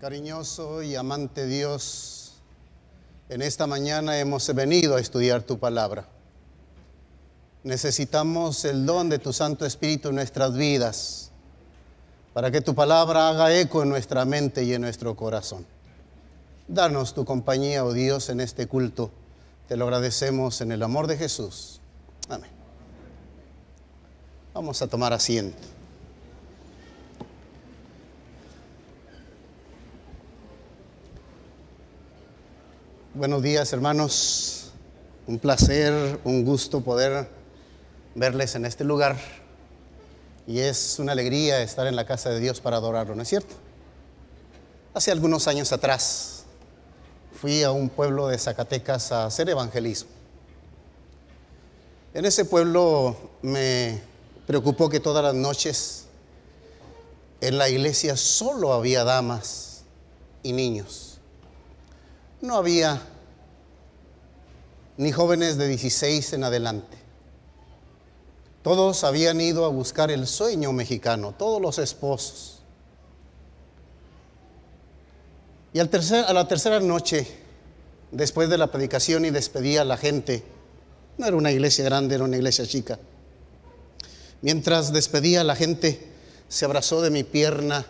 Cariñoso y amante Dios, en esta mañana hemos venido a estudiar tu palabra. Necesitamos el don de tu Santo Espíritu en nuestras vidas para que tu palabra haga eco en nuestra mente y en nuestro corazón. Danos tu compañía, oh Dios, en este culto. Te lo agradecemos en el amor de Jesús. Amén. Vamos a tomar asiento. Buenos días, hermanos. Un placer, un gusto poder verles en este lugar. Y es una alegría estar en la casa de Dios para adorarlo, ¿no es cierto? Hace algunos años atrás fui a un pueblo de Zacatecas a hacer evangelismo. En ese pueblo me preocupó que todas las noches en la iglesia solo había damas y niños no había ni jóvenes de 16 en adelante. Todos habían ido a buscar el sueño mexicano, todos los esposos. Y tercer, a la tercera noche, después de la predicación y despedía a la gente, no era una iglesia grande, era una iglesia chica. Mientras despedía a la gente, se abrazó de mi pierna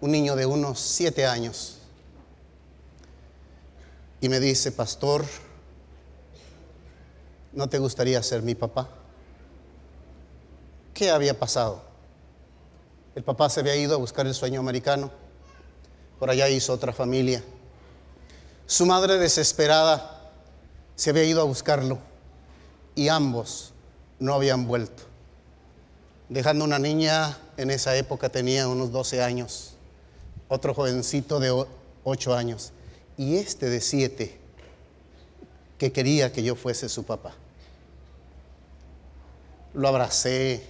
un niño de unos siete años y me dice, pastor, ¿no te gustaría ser mi papá? ¿Qué había pasado? El papá se había ido a buscar el sueño americano, por allá hizo otra familia. Su madre desesperada se había ido a buscarlo y ambos no habían vuelto, dejando una niña en esa época tenía unos 12 años, otro jovencito de 8 años y este de siete que quería que yo fuese su papá. Lo abracé,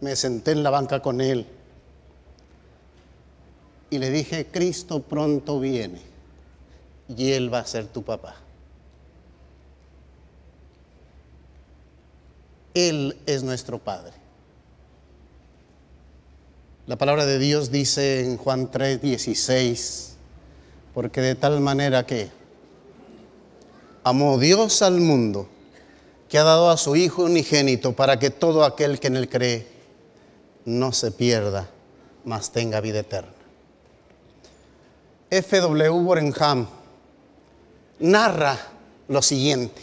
me senté en la banca con él y le dije, Cristo pronto viene y él va a ser tu papá. Él es nuestro Padre. La palabra de Dios dice en Juan 3, 16, porque de tal manera que amó Dios al mundo, que ha dado a su Hijo unigénito para que todo aquel que en él cree no se pierda, mas tenga vida eterna. F.W. Borenham narra lo siguiente.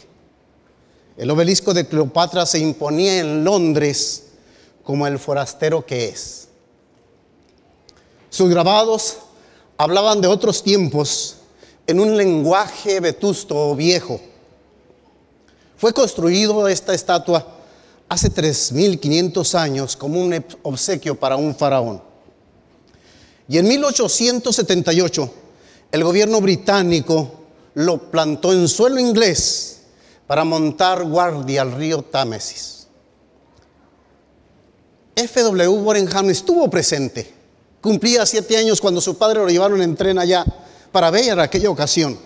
El obelisco de Cleopatra se imponía en Londres como el forastero que es. Sus grabados hablaban de otros tiempos en un lenguaje vetusto o viejo. Fue construido esta estatua hace 3.500 años como un obsequio para un faraón. Y en 1878 el gobierno británico lo plantó en suelo inglés para montar guardia al río Támesis. F.W. Borenham estuvo presente Cumplía siete años cuando su padre lo llevaron en tren allá para ver aquella ocasión.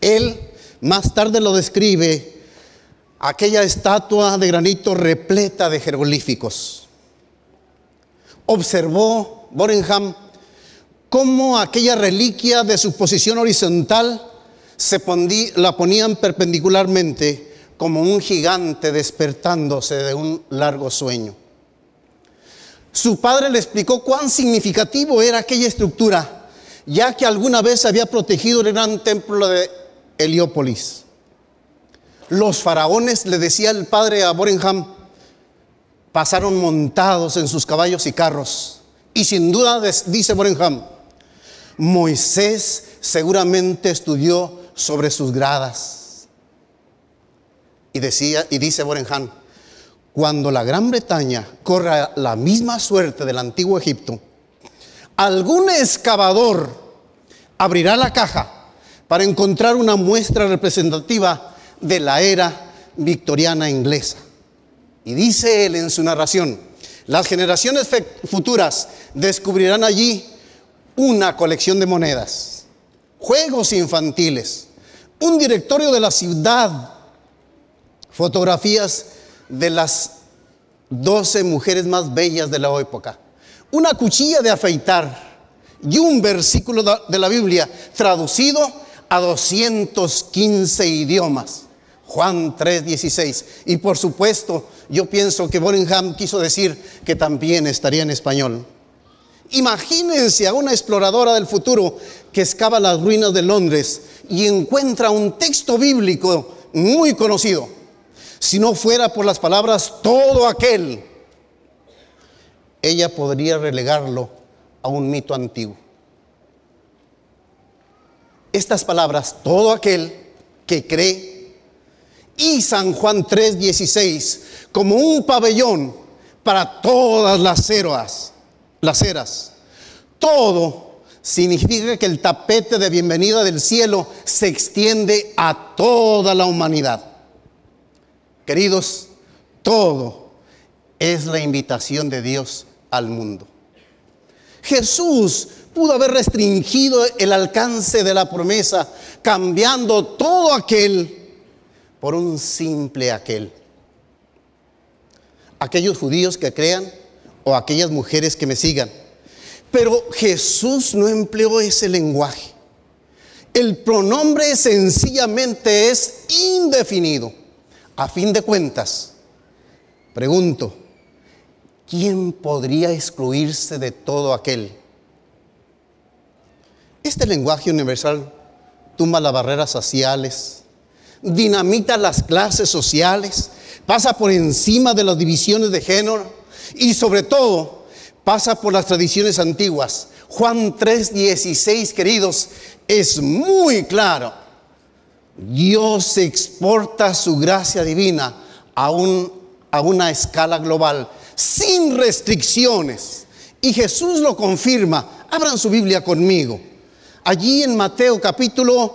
Él más tarde lo describe aquella estatua de granito repleta de jeroglíficos. Observó Borenham cómo aquella reliquia de su posición horizontal se la ponían perpendicularmente como un gigante despertándose de un largo sueño. Su padre le explicó cuán significativo era aquella estructura, ya que alguna vez había protegido el gran templo de Heliópolis. Los faraones, le decía el padre a Borenham, pasaron montados en sus caballos y carros. Y sin duda, dice Borenham, Moisés seguramente estudió sobre sus gradas. Y, decía, y dice Borenham, cuando la Gran Bretaña corra la misma suerte del antiguo Egipto, algún excavador abrirá la caja para encontrar una muestra representativa de la era victoriana inglesa. Y dice él en su narración, las generaciones futuras descubrirán allí una colección de monedas, juegos infantiles, un directorio de la ciudad, fotografías de las 12 mujeres más bellas de la época, una cuchilla de afeitar y un versículo de la Biblia traducido a 215 idiomas. Juan 3:16. Y por supuesto, yo pienso que Boringham quiso decir que también estaría en español. Imagínense a una exploradora del futuro que excava las ruinas de Londres y encuentra un texto bíblico muy conocido si no fuera por las palabras todo aquel, ella podría relegarlo a un mito antiguo. Estas palabras, todo aquel que cree, y San Juan 3:16, como un pabellón para todas las eras, las eras. Todo significa que el tapete de bienvenida del cielo se extiende a toda la humanidad. Queridos, todo es la invitación de Dios al mundo. Jesús pudo haber restringido el alcance de la promesa, cambiando todo aquel por un simple aquel. Aquellos judíos que crean o aquellas mujeres que me sigan. Pero Jesús no empleó ese lenguaje. El pronombre sencillamente es indefinido. A fin de cuentas, pregunto, ¿quién podría excluirse de todo aquel? Este lenguaje universal tumba las barreras sociales, dinamita las clases sociales, pasa por encima de las divisiones de género y sobre todo pasa por las tradiciones antiguas. Juan 3:16, queridos, es muy claro Dios exporta su gracia divina a, una escala global, sin restricciones. Y Jesús lo confirma. Abran su Biblia conmigo. Allí en Mateo capítulo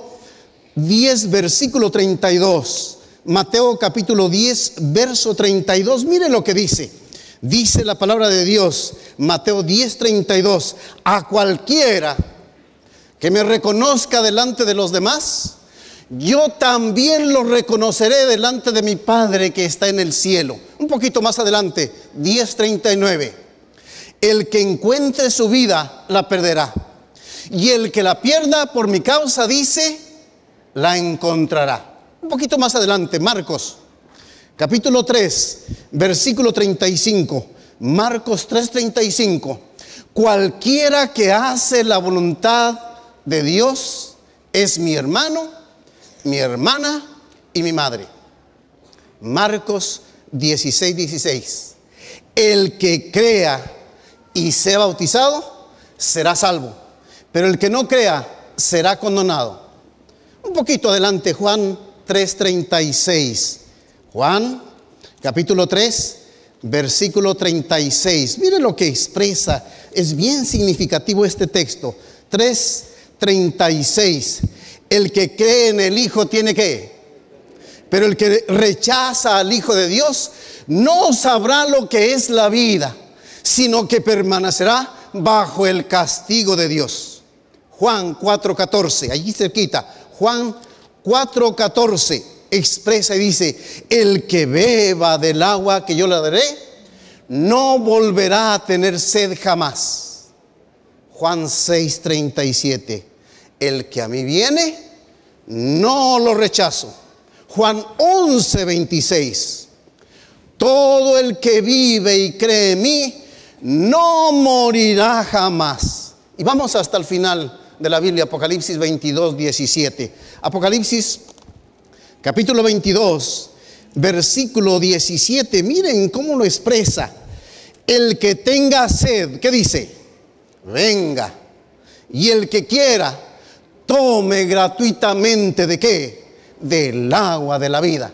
10, versículo 32. Mateo capítulo 10, verso 32. Miren lo que dice. Dice la palabra de Dios, Mateo 10, 32. A cualquiera que me reconozca delante de los demás, yo también lo reconoceré delante de mi Padre que está en el cielo. Un poquito más adelante, 10:39. El que encuentre su vida la perderá. Y el que la pierda por mi causa, dice, la encontrará. Un poquito más adelante, Marcos, capítulo 3, versículo 35. Marcos 3:35. Cualquiera que hace la voluntad de Dios es mi hermano mi hermana y mi madre. Marcos 16, 16. El que crea y sea bautizado será salvo, pero el que no crea será condenado. Un poquito adelante, Juan 3, 36. Juan, capítulo 3, versículo 36. Mire lo que expresa. Es bien significativo este texto. 3.36. 36. El que cree en el Hijo tiene que. Pero el que rechaza al Hijo de Dios no sabrá lo que es la vida, sino que permanecerá bajo el castigo de Dios. Juan 4:14, allí cerquita, Juan 4:14 expresa y dice, el que beba del agua que yo le daré, no volverá a tener sed jamás. Juan 6:37 el que a mí viene, no lo rechazo. Juan 11, 26. Todo el que vive y cree en mí, no morirá jamás. Y vamos hasta el final de la Biblia, Apocalipsis 22, 17. Apocalipsis capítulo 22, versículo 17. Miren cómo lo expresa. El que tenga sed, ¿qué dice? Venga. Y el que quiera, tome gratuitamente de qué? Del agua de la vida.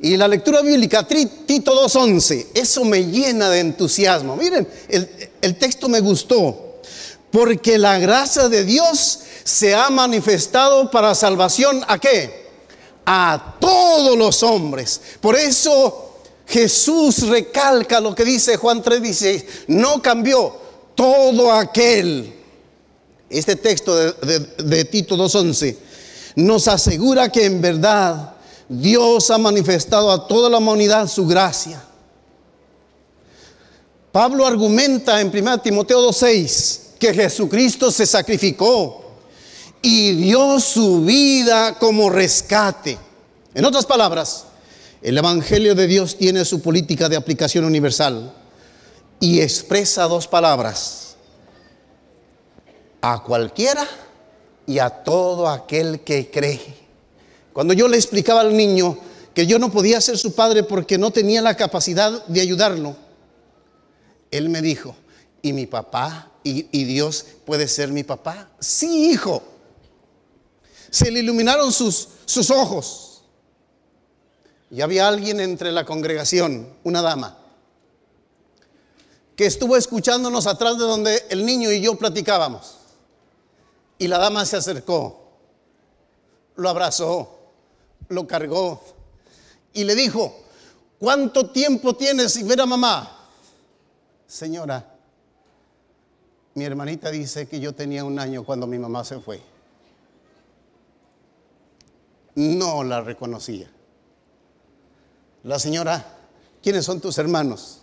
Y la lectura bíblica, Tito 2.11, eso me llena de entusiasmo. Miren, el, texto me gustó, porque la gracia de Dios se ha manifestado para salvación a qué? A todos los hombres. Por eso Jesús recalca lo que dice Juan 3:16, no cambió todo aquel este texto de, Tito 2.11 nos asegura que en verdad Dios ha manifestado a toda la humanidad su gracia. Pablo argumenta en 1 Timoteo 2.6 que Jesucristo se sacrificó y dio su vida como rescate. En otras palabras, el Evangelio de Dios tiene su política de aplicación universal y expresa dos palabras, a cualquiera y a todo aquel que cree. Cuando yo le explicaba al niño que yo no podía ser su padre porque no tenía la capacidad de ayudarlo, él me dijo, ¿y mi papá? ¿Y, Dios puede ser mi papá? Sí, hijo. Se le iluminaron sus, sus ojos. Y había alguien entre la congregación, una dama, que estuvo escuchándonos atrás de donde el niño y yo platicábamos. Y la dama se acercó, lo abrazó, lo cargó y le dijo, ¿cuánto tiempo tienes sin ver a mamá? Señora, mi hermanita dice que yo tenía un año cuando mi mamá se fue. No la reconocía. La señora, ¿quiénes son tus hermanos?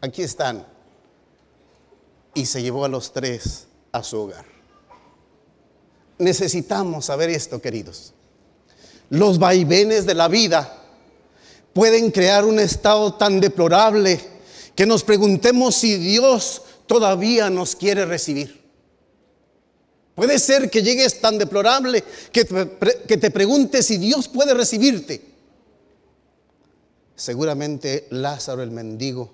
Aquí están. Y se llevó a los tres a su hogar necesitamos saber esto, queridos. Los vaivenes de la vida pueden crear un estado tan deplorable que nos preguntemos si Dios todavía nos quiere recibir. Puede ser que llegues tan deplorable que te, que preguntes si Dios puede recibirte. Seguramente Lázaro el mendigo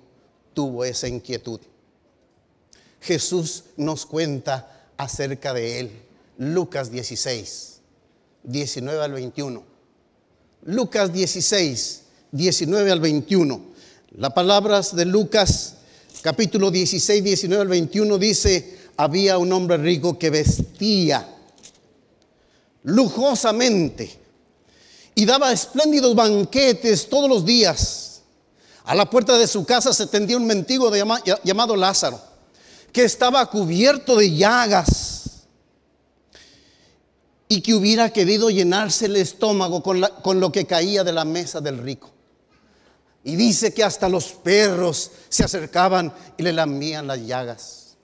tuvo esa inquietud. Jesús nos cuenta acerca de él. Lucas 16, 19 al 21. Lucas 16, 19 al 21. Las palabras de Lucas capítulo 16, 19 al 21 dice, había un hombre rico que vestía lujosamente y daba espléndidos banquetes todos los días. A la puerta de su casa se tendía un mendigo llamado Lázaro, que estaba cubierto de llagas y que hubiera querido llenarse el estómago con, lo que caía de la mesa del rico. Y dice que hasta los perros se acercaban y le lamían las llagas.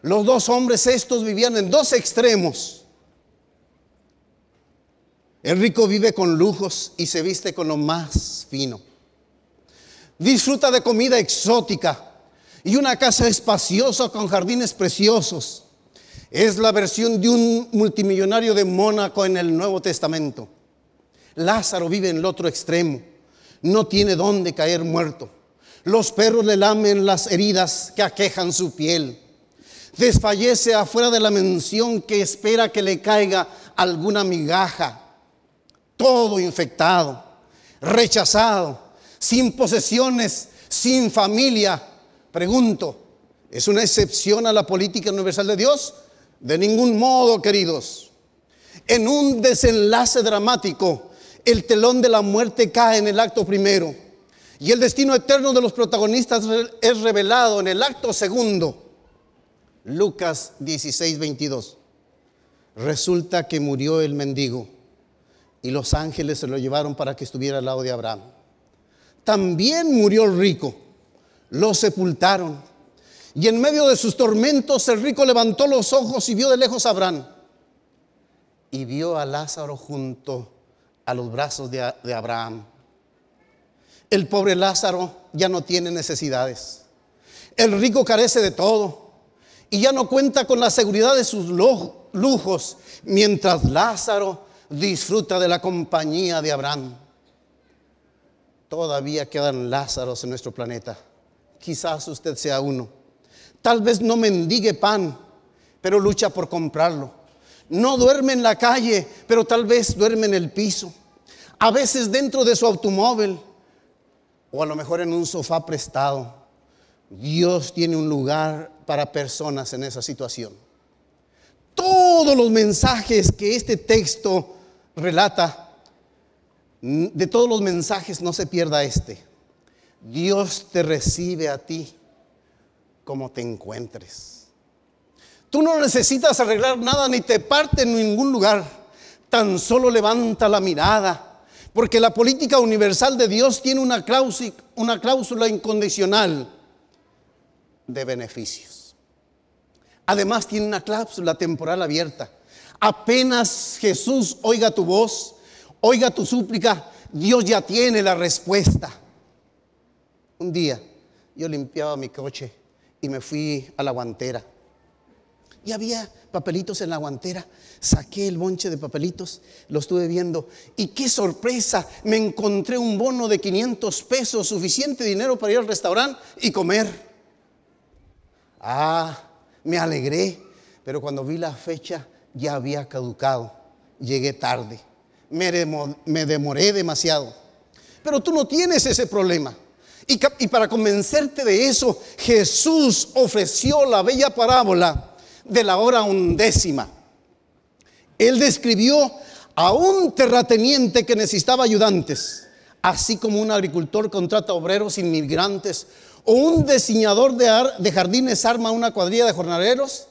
Los dos hombres estos vivían en dos extremos. El rico vive con lujos y se viste con lo más fino. Disfruta de comida exótica y una casa espaciosa con jardines preciosos. Es la versión de un multimillonario de Mónaco en el Nuevo Testamento. Lázaro vive en el otro extremo. No tiene dónde caer muerto. Los perros le lamen las heridas que aquejan su piel. Desfallece afuera de la mención que espera que le caiga alguna migaja. Todo infectado, rechazado, sin posesiones, sin familia. Pregunto, ¿es una excepción a la política universal de Dios? De ningún modo, queridos. En un desenlace dramático, el telón de la muerte cae en el acto primero y el destino eterno de los protagonistas es revelado en el acto segundo. Lucas 16, 22. Resulta que murió el mendigo y los ángeles se lo llevaron para que estuviera al lado de Abraham. También murió el rico, lo sepultaron y en medio de sus tormentos el rico levantó los ojos y vio de lejos a Abraham. Y vio a Lázaro junto a los brazos de, Abraham. El pobre Lázaro ya no tiene necesidades. El rico carece de todo y ya no cuenta con la seguridad de sus lujos, mientras Lázaro disfruta de la compañía de Abraham. Todavía quedan Lázaros en nuestro planeta. Quizás usted sea uno. Tal vez no mendigue pan, pero lucha por comprarlo. No duerme en la calle, pero tal vez duerme en el piso. A veces dentro de su automóvil o a lo mejor en un sofá prestado. Dios tiene un lugar para personas en esa situación. Todos los mensajes que este texto relata, de todos los mensajes no se pierda este. Dios te recibe a ti como te encuentres. Tú no necesitas arreglar nada ni te parte en ningún lugar. Tan solo levanta la mirada, porque la política universal de Dios tiene una cláusula, una cláusula incondicional de beneficios. Además tiene una cláusula temporal abierta. Apenas Jesús oiga tu voz, oiga tu súplica, Dios ya tiene la respuesta. Un día yo limpiaba mi coche y me fui a la guantera. Y había papelitos en la guantera. Saqué el bonche de papelitos, lo estuve viendo. Y qué sorpresa, me encontré un bono de 500 pesos, suficiente dinero para ir al restaurante y comer. Ah, me alegré, pero cuando vi la fecha ya había caducado. Llegué tarde, me, demoré demasiado. Pero tú no tienes ese problema. Y, para convencerte de eso, Jesús ofreció la bella parábola de la hora undécima. Él describió a un terrateniente que necesitaba ayudantes, así como un agricultor contrata obreros inmigrantes o un diseñador de, de, jardines arma una cuadrilla de jornaleros,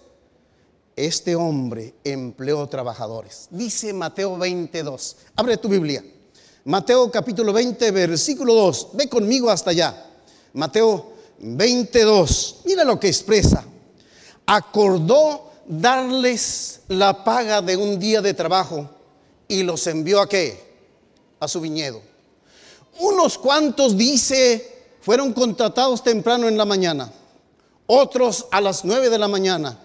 este hombre empleó trabajadores. Dice Mateo 22. Abre tu Biblia. Mateo capítulo 20, versículo 2. Ve conmigo hasta allá. Mateo 22. Mira lo que expresa. Acordó darles la paga de un día de trabajo y los envió a qué? A su viñedo. Unos cuantos, dice, fueron contratados temprano en la mañana, otros a las 9 de la mañana.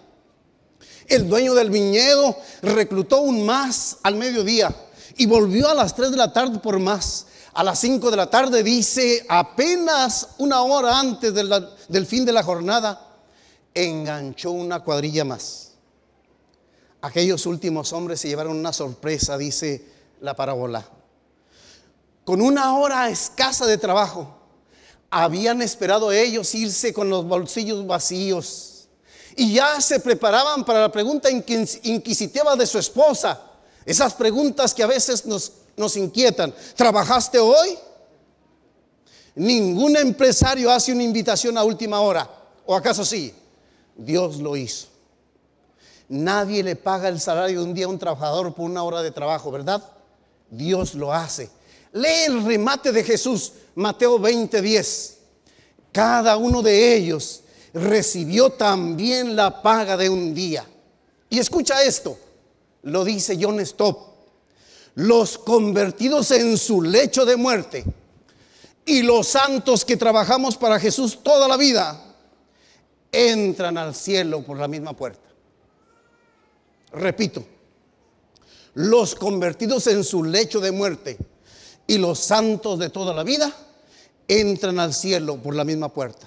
El dueño del viñedo reclutó un más al mediodía y volvió a las 3 de la tarde por más. A las 5 de la tarde dice, apenas una hora antes del fin de la jornada, enganchó una cuadrilla más. Aquellos últimos hombres se llevaron una sorpresa, dice la parábola. Con una hora escasa de trabajo, habían esperado ellos irse con los bolsillos vacíos y ya se preparaban para la pregunta inquisitiva de su esposa. Esas preguntas que a veces nos, nos inquietan. ¿Trabajaste hoy? Ningún empresario hace una invitación a última hora. ¿O acaso sí? Dios lo hizo. Nadie le paga el salario de un día a un trabajador por una hora de trabajo, ¿verdad? Dios lo hace. Lee el remate de Jesús, Mateo 20:10. Cada uno de ellos recibió también la paga de un día. Y escucha esto, lo dice John Stop los convertidos en su lecho de muerte y los santos que trabajamos para Jesús toda la vida entran al cielo por la misma puerta. Repito, los convertidos en su lecho de muerte y los santos de toda la vida entran al cielo por la misma puerta.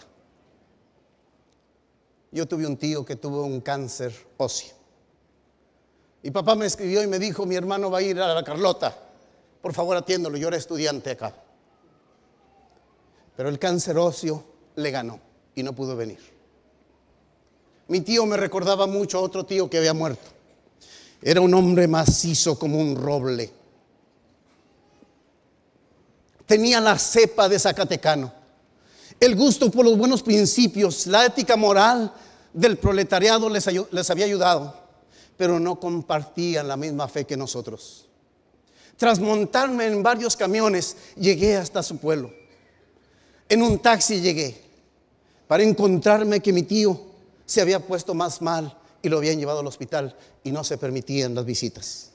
Yo tuve un tío que tuvo un cáncer óseo. Y papá me escribió y me dijo, mi hermano va a ir a la Carlota, por favor atiéndolo, yo era estudiante acá. Pero el cáncer óseo le ganó y no pudo venir. Mi tío me recordaba mucho a otro tío que había muerto. Era un hombre macizo como un roble. Tenía la cepa de Zacatecano, el gusto por los buenos principios, la ética moral del proletariado les, les había ayudado pero no compartían la misma fe que nosotros. Tras montarme en varios camiones, llegué hasta su pueblo. En un taxi llegué para encontrarme que mi tío se había puesto más mal y lo habían llevado al hospital y no se permitían las visitas.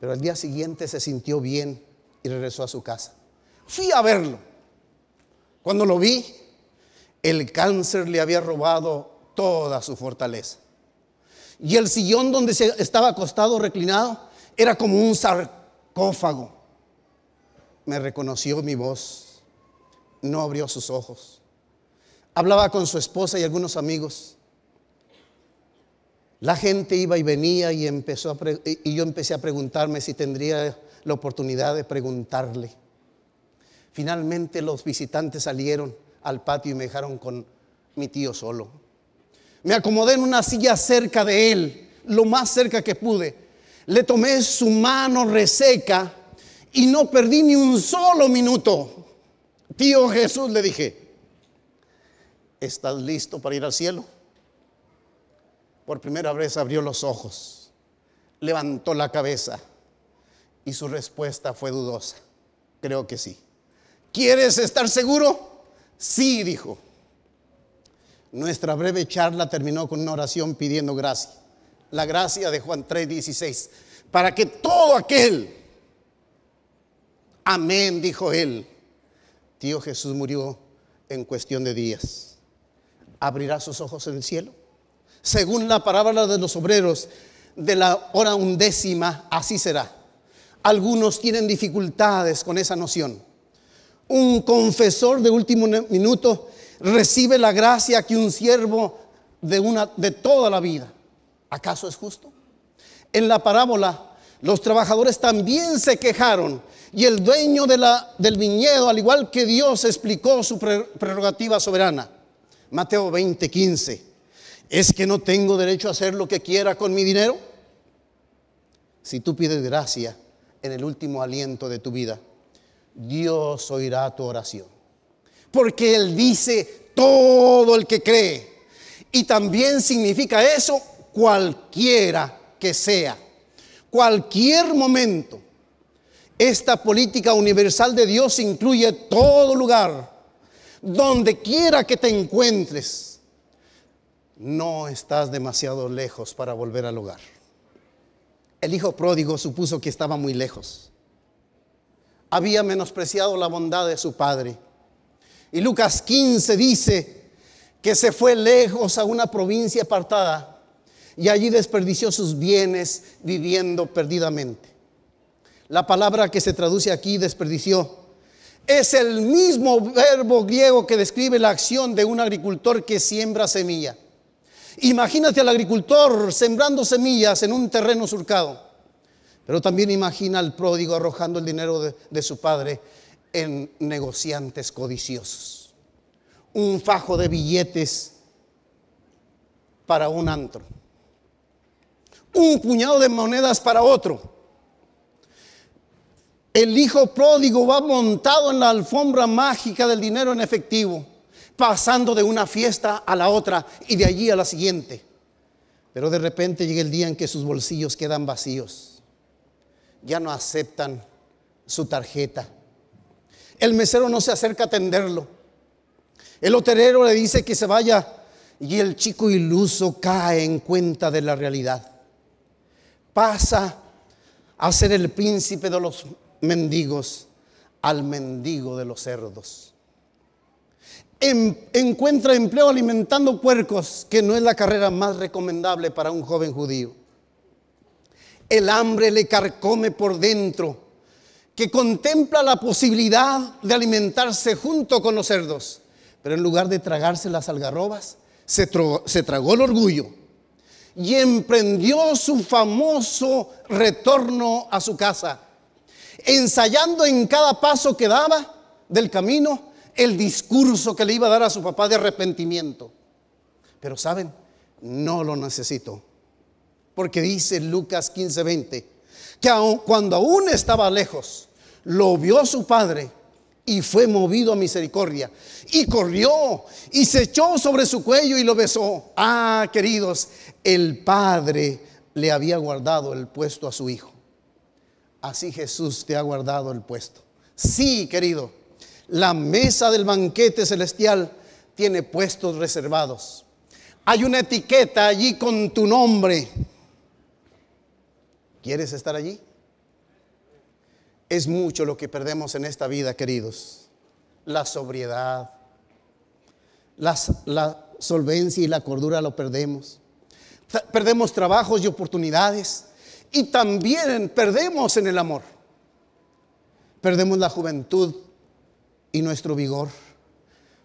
Pero al día siguiente se sintió bien y regresó a su casa. Fui a verlo. Cuando lo vi, el cáncer le había robado toda su fortaleza y el sillón donde se estaba acostado reclinado era como un sarcófago. Me reconoció mi voz, no abrió sus ojos. Hablaba con su esposa y algunos amigos. La gente iba y venía y, y yo empecé a preguntarme si tendría la oportunidad de preguntarle. Finalmente los visitantes salieron al patio y me dejaron con mi tío solo. Me acomodé en una silla cerca de él, lo más cerca que pude. Le tomé su mano reseca y no perdí ni un solo minuto. Tío Jesús, le dije, ¿estás listo para ir al cielo? Por primera vez abrió los ojos, levantó la cabeza y su respuesta fue dudosa. Creo que sí. ¿Quieres estar seguro? Sí, dijo. Nuestra breve charla terminó con una oración pidiendo gracia. La gracia de Juan 3:16. Para que todo aquel, amén, dijo él, tío Jesús murió en cuestión de días. Abrirá sus ojos en el cielo. Según la parábola de los obreros, de la hora undécima, así será. Algunos tienen dificultades con esa noción. Un confesor de último minuto recibe la gracia que un siervo de, una, de toda la vida. ¿Acaso es justo? En la parábola, los trabajadores también se quejaron y el dueño del viñedo, al igual que Dios, explicó su prerrogativa soberana. Mateo 20:15. ¿Es que no tengo derecho a hacer lo que quiera con mi dinero? Si tú pides gracia en el último aliento de tu vida, Dios oirá tu oración. Porque Él dice todo el que cree. Y también significa eso cualquiera que sea. Cualquier momento. Esta política universal de Dios incluye todo lugar. Donde quiera que te encuentres, no estás demasiado lejos para volver al hogar. El hijo pródigo supuso que estaba muy lejos. Había menospreciado la bondad de su padre y Lucas 15 dice que se fue lejos a una provincia apartada y allí desperdició sus bienes viviendo perdidamente. La palabra que se traduce aquí, desperdició, es el mismo verbo griego que describe la acción de un agricultor que siembra semilla. Imagínate al agricultor sembrando semillas en un terreno surcado, pero también imagina al pródigo arrojando el dinero de, de su padre en negociantes codiciosos. Un fajo de billetes para un antro. Un puñado de monedas para otro. El hijo pródigo va montado en la alfombra mágica del dinero en efectivo, pasando de una fiesta a la otra y de allí a la siguiente. Pero de repente llega el día en que sus bolsillos quedan vacíos. Ya no aceptan su tarjeta el mesero no se acerca a atenderlo. El hotelero le dice que se vaya y el chico iluso cae en cuenta de la realidad. Pasa a ser el príncipe de los mendigos al mendigo de los cerdos. Em, encuentra empleo alimentando puercos, que no es la carrera más recomendable para un joven judío. El hambre le carcome por dentro que contempla la posibilidad de alimentarse junto con los cerdos, pero en lugar de tragarse las algarrobas, se, se tragó el orgullo y emprendió su famoso retorno a su casa, ensayando en cada paso que daba del camino el discurso que le iba a dar a su papá de arrepentimiento. Pero saben, no lo necesito, porque dice Lucas 15:20 que aun, cuando aún estaba lejos, lo vio su padre y fue movido a misericordia. Y corrió y se echó sobre su cuello y lo besó. Ah, queridos, el padre le había guardado el puesto a su hijo. Así Jesús te ha guardado el puesto. Sí, querido, la mesa del banquete celestial tiene puestos reservados. Hay una etiqueta allí con tu nombre ¿Quieres estar allí? Es mucho lo que perdemos en esta vida, queridos. La sobriedad, la, solvencia y la cordura lo perdemos. Perdemos trabajos y oportunidades. Y también perdemos en el amor. Perdemos la juventud y nuestro vigor.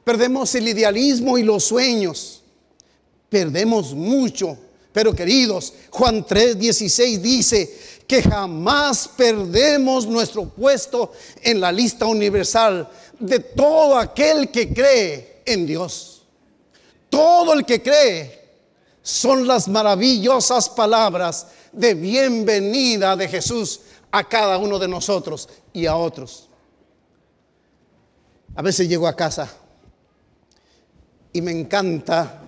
Perdemos el idealismo y los sueños. Perdemos mucho pero queridos, Juan 3:16 dice que jamás perdemos nuestro puesto en la lista universal de todo aquel que cree en Dios. Todo el que cree son las maravillosas palabras de bienvenida de Jesús a cada uno de nosotros y a otros. A veces llego a casa y me encanta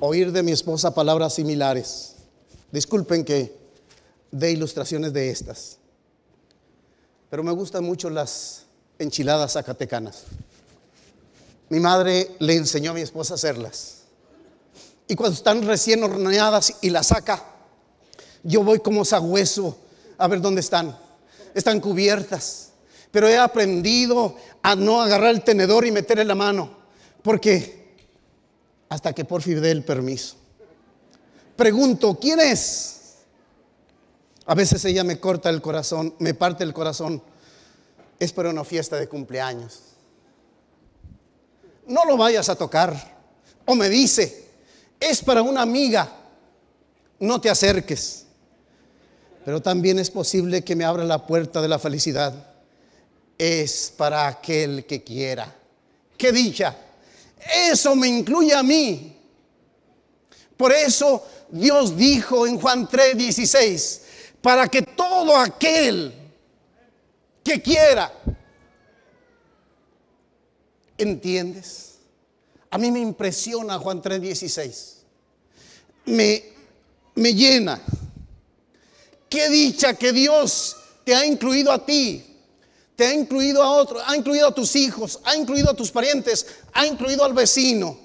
oír de mi esposa palabras similares. Disculpen que dé ilustraciones de estas, pero me gustan mucho las enchiladas zacatecanas. Mi madre le enseñó a mi esposa a hacerlas. Y cuando están recién horneadas y la saca, yo voy como sagüeso a ver dónde están. Están cubiertas. Pero he aprendido a no agarrar el tenedor y meterle la mano. Porque hasta que por fin dé el permiso. Pregunto, ¿quién es? A veces ella me corta el corazón, me parte el corazón. Es para una fiesta de cumpleaños. No lo vayas a tocar. O me dice, es para una amiga. No te acerques. Pero también es posible que me abra la puerta de la felicidad. Es para aquel que quiera. ¡Qué dicha! Eso me incluye a mí. Por eso Dios dijo en Juan 3:16, para que todo aquel que quiera, ¿entiendes? A mí me impresiona Juan 3:16. Me, me llena. Qué dicha que Dios te ha incluido a ti te ha incluido a otro, ha incluido a tus hijos, ha incluido a tus parientes, ha incluido al vecino.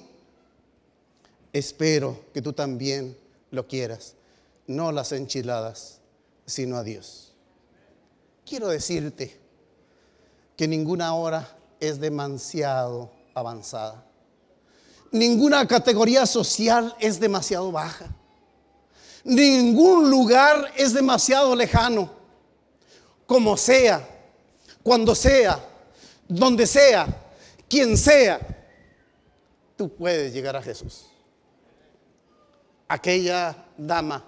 Espero que tú también lo quieras, no las enchiladas, sino a Dios. Quiero decirte que ninguna hora es demasiado avanzada. Ninguna categoría social es demasiado baja. Ningún lugar es demasiado lejano. Como sea, cuando sea, donde sea, quien sea, tú puedes llegar a Jesús. Aquella dama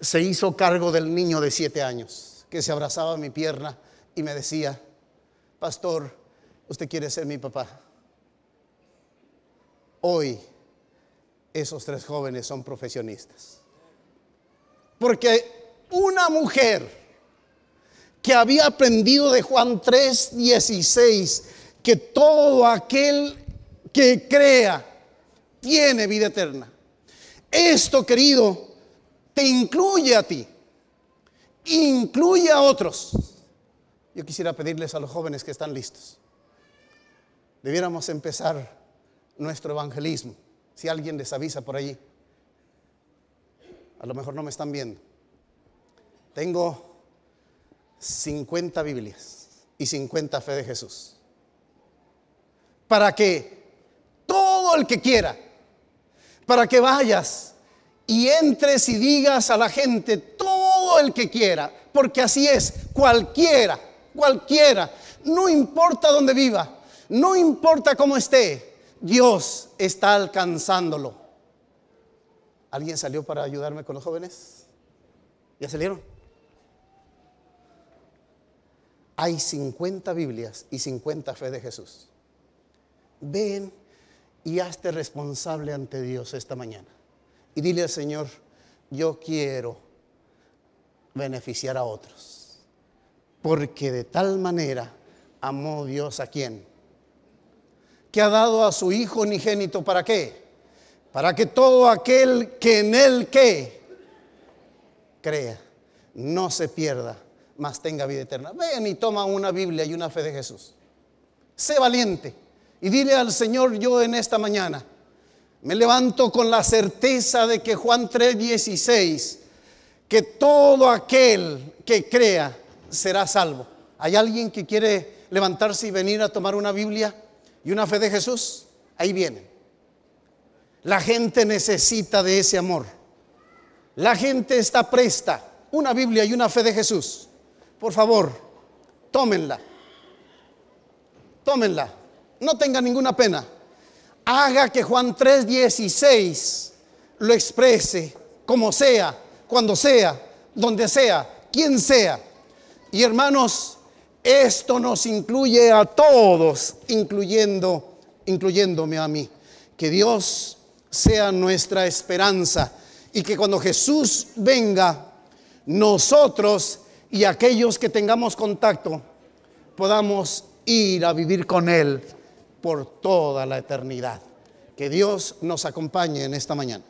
se hizo cargo del niño de siete años que se abrazaba a mi pierna y me decía, pastor, usted quiere ser mi papá. Hoy esos tres jóvenes son profesionistas. Porque una mujer que había aprendido de Juan 3:16, que todo aquel que crea tiene vida eterna. Esto, querido, te incluye a ti, incluye a otros. Yo quisiera pedirles a los jóvenes que están listos, debiéramos empezar nuestro evangelismo, si alguien les avisa por allí. A lo mejor no me están viendo. Tengo 50 Biblias y 50 fe de Jesús. Para que todo el que quiera, para que vayas y entres y digas a la gente, todo el que quiera, porque así es, cualquiera, cualquiera, no importa dónde viva, no importa cómo esté, Dios está alcanzándolo. ¿Alguien salió para ayudarme con los jóvenes? ¿Ya salieron? hay 50 Biblias y 50 fe de Jesús. Ven y hazte responsable ante Dios esta mañana. Y dile al Señor, yo quiero beneficiar a otros. Porque de tal manera amó Dios a quien. Que ha dado a su Hijo unigénito para qué? Para que todo aquel que en Él que crea no se pierda, más tenga vida eterna. Ven y toma una Biblia y una fe de Jesús. Sé valiente y dile al Señor yo en esta mañana, me levanto con la certeza de que Juan 3:16, que todo aquel que crea será salvo. ¿Hay alguien que quiere levantarse y venir a tomar una Biblia y una fe de Jesús? Ahí vienen. La gente necesita de ese amor. La gente está presta. Una Biblia y una fe de Jesús por favor, tómenla. Tómenla. No tenga ninguna pena. Haga que Juan 3:16 lo exprese como sea, cuando sea, donde sea, quien sea. Y hermanos, esto nos incluye a todos, incluyendo incluyéndome a mí. Que Dios sea nuestra esperanza y que cuando Jesús venga, nosotros y aquellos que tengamos contacto podamos ir a vivir con Él por toda la eternidad. Que Dios nos acompañe en esta mañana.